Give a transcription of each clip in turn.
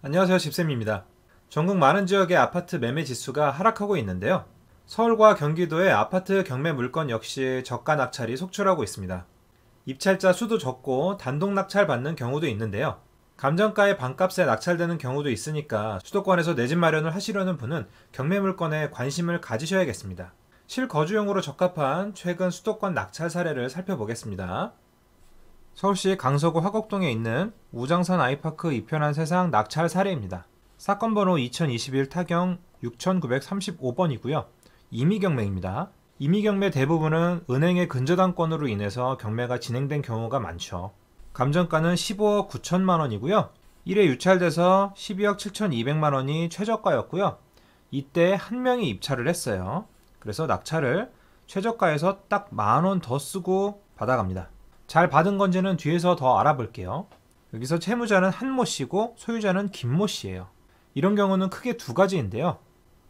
안녕하세요 집쌤입니다. 전국 많은 지역의 아파트 매매 지수가 하락하고 있는데요. 서울과 경기도의 아파트 경매 물건 역시 저가 낙찰이 속출하고 있습니다. 입찰자 수도 적고 단독 낙찰 받는 경우도 있는데요. 감정가의 반값에 낙찰되는 경우도 있으니까 수도권에서 내 집 마련을 하시려는 분은 경매 물건에 관심을 가지셔야겠습니다. 실거주용으로 적합한 최근 수도권 낙찰 사례를 살펴보겠습니다. 서울시 강서구 화곡동에 있는 우장산 아이파크 이편한 세상 낙찰 사례입니다. 사건 번호 2021 타경 6935번이고요. 임의경매입니다. 임의경매 대부분은 은행의 근저당권으로 인해서 경매가 진행된 경우가 많죠. 감정가는 15억 9천만 원이고요. 1회 유찰돼서 12억 7,200만 원이 최저가였고요. 이때 한 명이 입찰을 했어요. 그래서 낙찰을 최저가에서 딱 만 원 더 쓰고 받아갑니다. 잘 받은 건지는 뒤에서 더 알아볼게요. 여기서 채무자는 한모 씨고 소유자는 김모 씨예요. 이런 경우는 크게 두 가지인데요.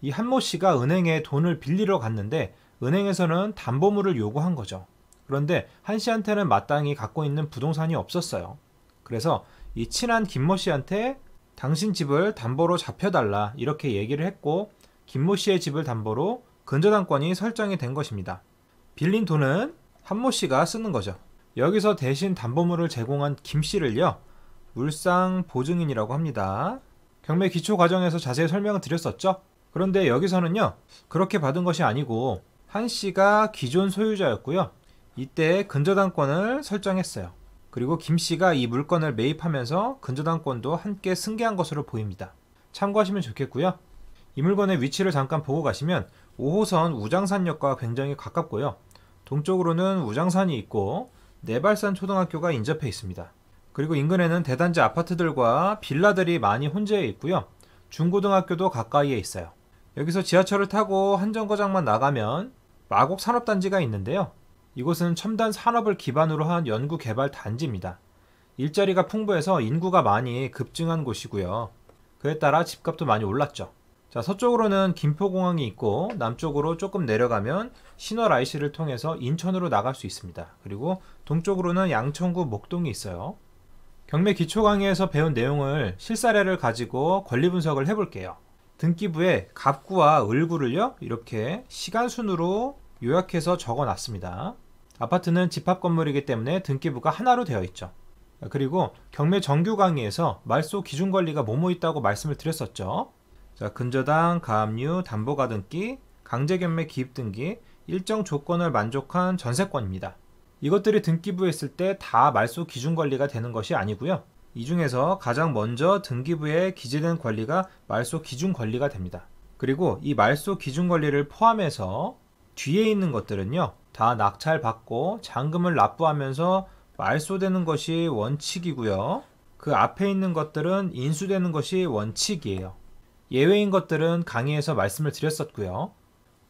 이 한모 씨가 은행에 돈을 빌리러 갔는데 은행에서는 담보물을 요구한 거죠. 그런데 한 씨한테는 마땅히 갖고 있는 부동산이 없었어요. 그래서 이 친한 김모 씨한테 당신 집을 담보로 잡혀달라 이렇게 얘기를 했고 김모 씨의 집을 담보로 근저당권이 설정이 된 것입니다. 빌린 돈은 한모 씨가 쓰는 거죠. 여기서 대신 담보물을 제공한 김씨를요. 물상 보증인이라고 합니다. 경매 기초 과정에서 자세히 설명을 드렸었죠? 그런데 여기서는요. 그렇게 받은 것이 아니고 한씨가 기존 소유자였고요. 이때 근저당권을 설정했어요. 그리고 김씨가 이 물건을 매입하면서 근저당권도 함께 승계한 것으로 보입니다. 참고하시면 좋겠고요. 이 물건의 위치를 잠깐 보고 가시면 5호선 우장산역과 굉장히 가깝고요. 동쪽으로는 우장산이 있고 내발산 초등학교가 인접해 있습니다. 그리고 인근에는 대단지 아파트들과 빌라들이 많이 혼재해 있고요. 중고등학교도 가까이에 있어요. 여기서 지하철을 타고 한 정거장만 나가면 마곡 산업단지가 있는데요. 이곳은 첨단 산업을 기반으로 한 연구 개발 단지입니다. 일자리가 풍부해서 인구가 많이 급증한 곳이고요. 그에 따라 집값도 많이 올랐죠. 자, 서쪽으로는 김포공항이 있고 남쪽으로 조금 내려가면 신월 IC를 통해서 인천으로 나갈 수 있습니다. 그리고 동쪽으로는 양천구 목동이 있어요. 경매 기초 강의에서 배운 내용을 실사례를 가지고 권리 분석을 해볼게요. 등기부에 갑구와 을구를요 이렇게 시간 순으로 요약해서 적어놨습니다. 아파트는 집합 건물이기 때문에 등기부가 하나로 되어 있죠. 그리고 경매 정규 강의에서 말소 기준 권리가 뭐뭐 있다고 말씀을 드렸었죠. 자, 근저당, 가압류, 담보가등기, 강제경매 기입등기, 일정 조건을 만족한 전세권입니다. 이것들이 등기부했을 때 다 말소 기준 관리가 되는 것이 아니고요. 이 중에서 가장 먼저 등기부에 기재된 권리가 말소 기준 권리가 됩니다. 그리고 이 말소 기준 권리를 포함해서 뒤에 있는 것들은요. 다 낙찰받고 잔금을 납부하면서 말소되는 것이 원칙이고요. 그 앞에 있는 것들은 인수되는 것이 원칙이에요. 예외인 것들은 강의에서 말씀을 드렸었고요.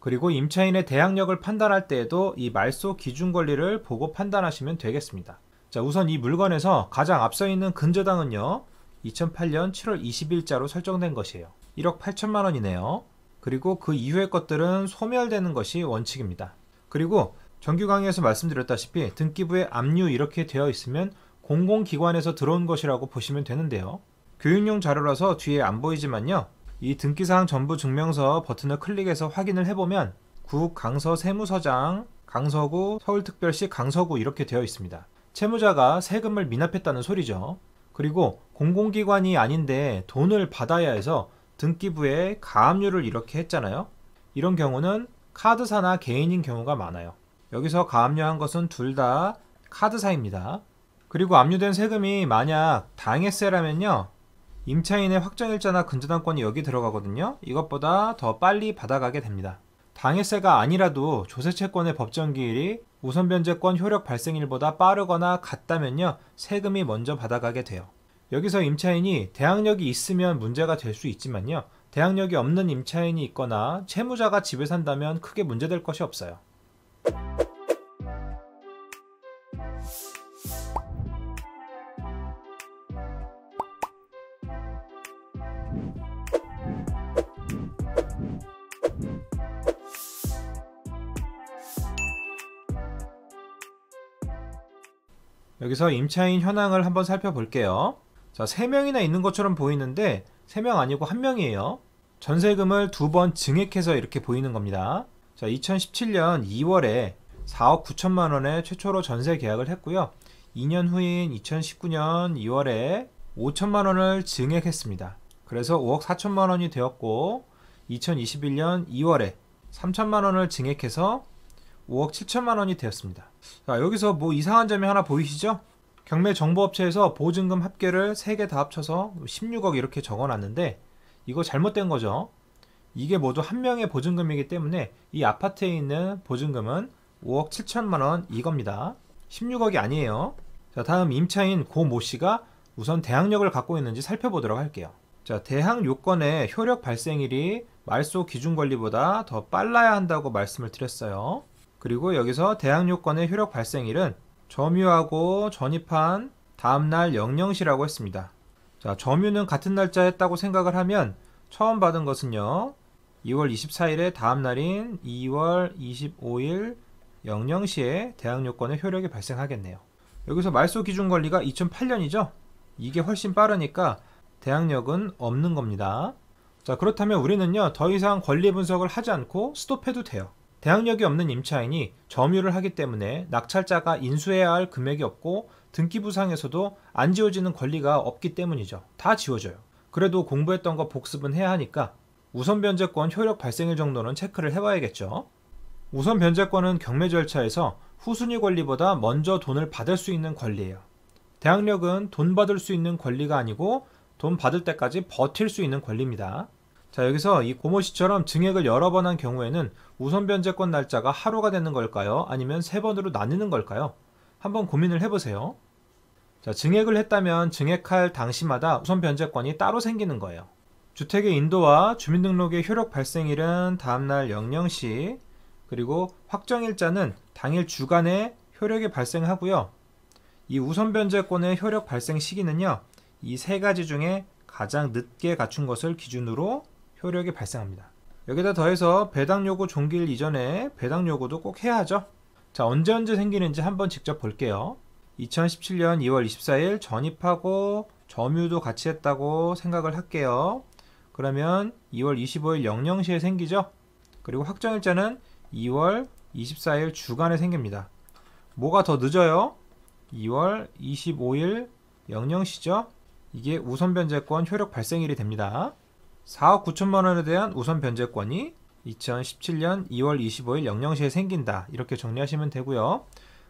그리고 임차인의 대항력을 판단할 때에도 이 말소 기준 권리를 보고 판단하시면 되겠습니다. 자, 우선 이 물건에서 가장 앞서 있는 근저당은요. 2008년 7월 20일자로 설정된 것이에요. 1억 8천만 원이네요. 그리고 그 이후의 것들은 소멸되는 것이 원칙입니다. 그리고 정규 강의에서 말씀드렸다시피 등기부에 압류 이렇게 되어 있으면 공공기관에서 들어온 것이라고 보시면 되는데요. 교육용 자료라서 뒤에 안 보이지만요. 이 등기사항 전부 증명서 버튼을 클릭해서 확인을 해보면 국 강서 세무서장 강서구 서울특별시 강서구 이렇게 되어 있습니다. 채무자가 세금을 미납했다는 소리죠. 그리고 공공기관이 아닌데 돈을 받아야 해서 등기부에 가압류를 이렇게 했잖아요. 이런 경우는 카드사나 개인인 경우가 많아요. 여기서 가압류한 것은 둘 다 카드사입니다. 그리고 압류된 세금이 만약 당해세라면요. 임차인의 확정일자나 근저당권이 여기 들어가거든요. 이것보다 더 빨리 받아가게 됩니다. 당일세가 아니라도 조세채권의 법정기일이 우선변제권 효력 발생일보다 빠르거나 같다면요. 세금이 먼저 받아가게 돼요. 여기서 임차인이 대항력이 있으면 문제가 될 수 있지만요. 대항력이 없는 임차인이 있거나 채무자가 집에 산다면 크게 문제될 것이 없어요. 여기서 임차인 현황을 한번 살펴볼게요. 자, 3명이나 있는 것처럼 보이는데 3명 아니고 1명이에요. 전세금을 두 번 증액해서 이렇게 보이는 겁니다. 자, 2017년 2월에 4억 9천만 원에 최초로 전세 계약을 했고요. 2년 후인 2019년 2월에 5천만 원을 증액했습니다. 그래서 5억 4천만 원이 되었고 2021년 2월에 3천만 원을 증액해서 5억 7천만 원이 되었습니다. 자, 여기서 뭐 이상한 점이 하나 보이시죠? 경매 정보업체에서 보증금 합계를 3개 다 합쳐서 16억 이렇게 적어놨는데 이거 잘못된 거죠. 이게 모두 한 명의 보증금이기 때문에 이 아파트에 있는 보증금은 5억 7천만 원 이겁니다. 16억이 아니에요. 자, 다음 임차인 고 모 씨가 우선 대항력을 갖고 있는지 살펴보도록 할게요. 자, 대항 요건의 효력 발생일이 말소 기준 권리보다 더 빨라야 한다고 말씀을 드렸어요. 그리고 여기서 대항 요건의 효력 발생일은 점유하고 전입한 다음날 00시라고 했습니다. 자, 점유는 같은 날짜 했다고 생각을 하면 처음 받은 것은요. 2월 24일의 다음날인 2월 25일 00시에 대항 요건의 효력이 발생하겠네요. 여기서 말소 기준 권리가 2008년이죠. 이게 훨씬 빠르니까 대항력은 없는 겁니다. 자, 그렇다면 우리는요. 더 이상 권리 분석을 하지 않고 스톱해도 돼요. 대항력이 없는 임차인이 점유를 하기 때문에 낙찰자가 인수해야 할 금액이 없고 등기부상에서도 안 지워지는 권리가 없기 때문이죠. 다 지워져요. 그래도 공부했던 거 복습은 해야 하니까 우선 변제권 효력 발생일 정도는 체크를 해봐야겠죠. 우선 변제권은 경매 절차에서 후순위 권리보다 먼저 돈을 받을 수 있는 권리예요. 대항력은 돈 받을 수 있는 권리가 아니고 돈 받을 때까지 버틸 수 있는 권리입니다. 자 여기서 이 고모 씨처럼 증액을 여러 번 한 경우에는 우선 변제권 날짜가 하루가 되는 걸까요? 아니면 세 번으로 나누는 걸까요? 한번 고민을 해보세요. 자, 증액을 했다면 증액할 당시마다 우선 변제권이 따로 생기는 거예요. 주택의 인도와 주민등록의 효력 발생일은 다음날 00시, 그리고 확정일자는 당일 주간에 효력이 발생하고요. 이 우선 변제권의 효력 발생 시기는요, 이 세 가지 중에 가장 늦게 갖춘 것을 기준으로 효력이 발생합니다. 여기다 더해서 배당 요구 종기일 이전에 배당 요구도 꼭 해야 하죠. 자, 언제 언제 생기는지 한번 직접 볼게요. 2017년 2월 24일 전입하고 점유도 같이 했다고 생각을 할게요. 그러면 2월 25일 00시에 생기죠. 그리고 확정일자는 2월 24일 주간에 생깁니다. 뭐가 더 늦어요? 2월 25일 00시죠. 이게 우선 변제권 효력 발생일이 됩니다. 4억 9천만 원에 대한 우선 변제권이 2017년 2월 25일 00시에 생긴다. 이렇게 정리하시면 되고요.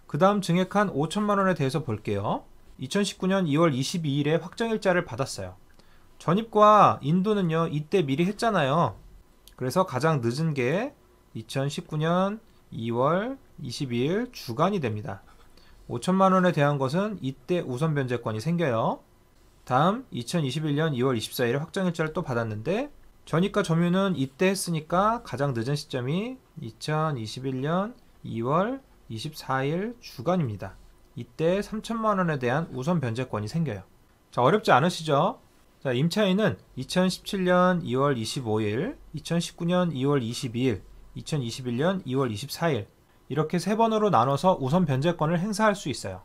그 다음 증액한 5천만 원에 대해서 볼게요. 2019년 2월 22일에 확정일자를 받았어요. 전입과 인도는요, 이때 미리 했잖아요. 그래서 가장 늦은 게 2019년 2월 22일 주간이 됩니다. 5천만 원에 대한 것은 이때 우선 변제권이 생겨요. 다음 2021년 2월 24일에 확정일자를 또 받았는데 전입과 점유는 이때 했으니까 가장 늦은 시점이 2021년 2월 24일 주간입니다. 이때 3천만 원에 대한 우선 변제권이 생겨요. 자, 어렵지 않으시죠? 자, 임차인은 2017년 2월 25일, 2019년 2월 22일, 2021년 2월 24일 이렇게 세 번으로 나눠서 우선 변제권을 행사할 수 있어요.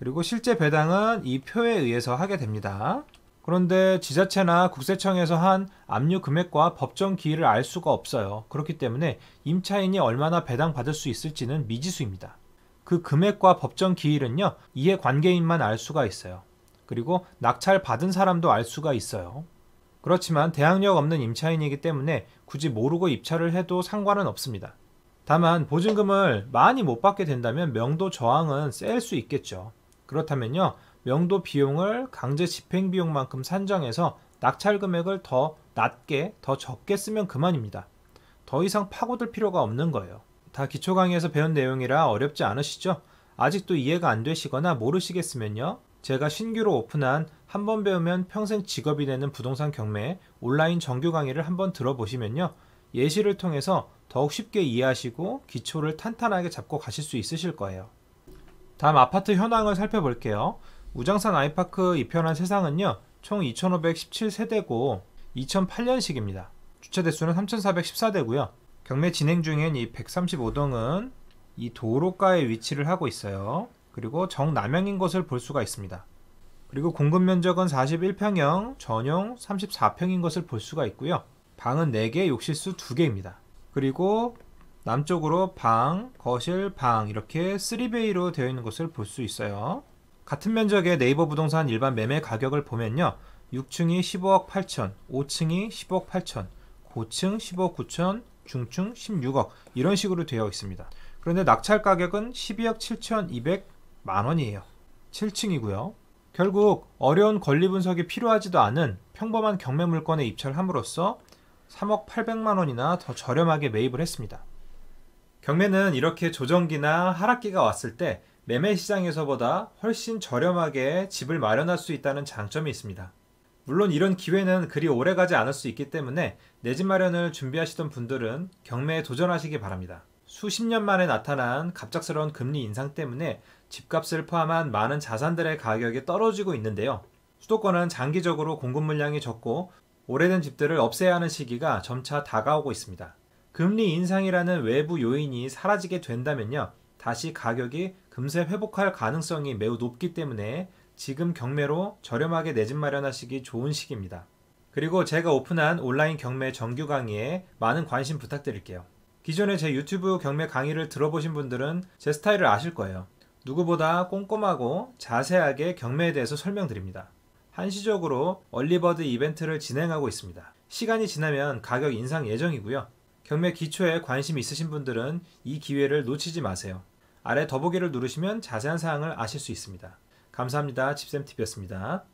그리고 실제 배당은 이 표에 의해서 하게 됩니다. 그런데 지자체나 국세청에서 한 압류 금액과 법정 기일을 알 수가 없어요. 그렇기 때문에 임차인이 얼마나 배당받을 수 있을지는 미지수입니다. 그 금액과 법정 기일은요, 이해 관계인만 알 수가 있어요. 그리고 낙찰 받은 사람도 알 수가 있어요. 그렇지만 대항력 없는 임차인이기 때문에 굳이 모르고 입찰을 해도 상관은 없습니다. 다만 보증금을 많이 못 받게 된다면 명도 저항은 셀 수 있겠죠. 그렇다면요. 명도 비용을 강제 집행 비용만큼 산정해서 낙찰 금액을 더 낮게, 더 적게 쓰면 그만입니다. 더 이상 파고들 필요가 없는 거예요. 다 기초 강의에서 배운 내용이라 어렵지 않으시죠? 아직도 이해가 안 되시거나 모르시겠으면요. 제가 신규로 오픈한 한 번 배우면 평생 직업이 되는 부동산 경매 온라인 정규 강의를 한번 들어보시면요. 예시를 통해서 더욱 쉽게 이해하시고 기초를 탄탄하게 잡고 가실 수 있으실 거예요. 다음 아파트 현황을 살펴볼게요. 우장산 아이파크 입현한 세상은요. 총 2517세대고 2008년식입니다. 주차 대수는 3414대고요. 경매 진행 중인 이 135동은 이 도로가에 위치를 하고 있어요. 그리고 정남향인 것을 볼 수가 있습니다. 그리고 공급 면적은 41평형, 전용 34평인 것을 볼 수가 있고요. 방은 4개, 욕실수 2개입니다. 그리고 남쪽으로 방, 거실, 방 이렇게 3베이로 되어 있는 것을 볼 수 있어요. 같은 면적의 네이버 부동산 일반 매매 가격을 보면요. 6층이 15억 8천, 5층이 15억 8천, 고층 15억 9천, 중층 16억 이런 식으로 되어 있습니다. 그런데 낙찰 가격은 12억 7,200 만원이에요. 7층이고요. 결국 어려운 권리 분석이 필요하지도 않은 평범한 경매 물건에 입찰함으로써 3억 800만원이나 더 저렴하게 매입을 했습니다. 경매는 이렇게 조정기나 하락기가 왔을 때 매매 시장에서보다 훨씬 저렴하게 집을 마련할 수 있다는 장점이 있습니다. 물론 이런 기회는 그리 오래 가지 않을 수 있기 때문에 내 집 마련을 준비하시던 분들은 경매에 도전하시기 바랍니다. 수십 년 만에 나타난 갑작스러운 금리 인상 때문에 집값을 포함한 많은 자산들의 가격이 떨어지고 있는데요. 수도권은 장기적으로 공급 물량이 적고 오래된 집들을 없애야 하는 시기가 점차 다가오고 있습니다. 금리 인상이라는 외부 요인이 사라지게 된다면요. 다시 가격이 금세 회복할 가능성이 매우 높기 때문에 지금 경매로 저렴하게 내 집 마련하시기 좋은 시기입니다. 그리고 제가 오픈한 온라인 경매 정규 강의에 많은 관심 부탁드릴게요. 기존에 제 유튜브 경매 강의를 들어보신 분들은 제 스타일을 아실 거예요. 누구보다 꼼꼼하고 자세하게 경매에 대해서 설명드립니다. 한시적으로 얼리버드 이벤트를 진행하고 있습니다. 시간이 지나면 가격 인상 예정이고요. 경매 기초에 관심 있으신 분들은 이 기회를 놓치지 마세요. 아래 더보기를 누르시면 자세한 사항을 아실 수 있습니다. 감사합니다. 집쌤TV였습니다.